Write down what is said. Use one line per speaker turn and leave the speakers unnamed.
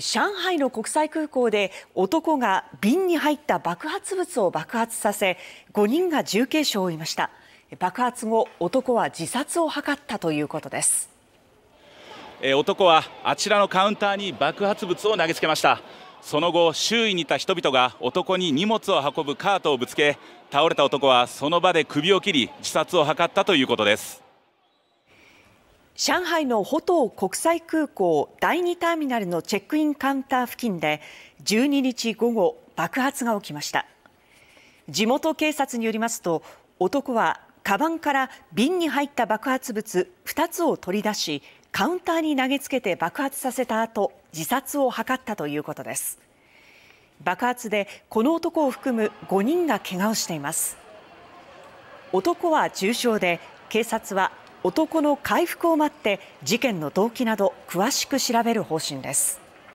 上海の国際空港で男が瓶に入った爆発物を爆発させ5人が重軽傷を負いました爆発後男は自殺を図ったということです
男はあちらのカウンターに爆発物を投げつけましたその後周囲にいた人々が男に荷物を運ぶカートをぶつけ倒れた男はその場で首を切り自殺を図ったということです
上海の浦東国際空港第2ターミナルのチェックインカウンター付近で12日午後爆発が起きました地元警察によりますと男はカバンから瓶に入った爆発物2つを取り出しカウンターに投げつけて爆発させた後自殺を図ったということです爆発でこの男を含む5人が怪我をしています男は重傷で警察は
男の回復を待って事件の動機など詳しく調べる方針です。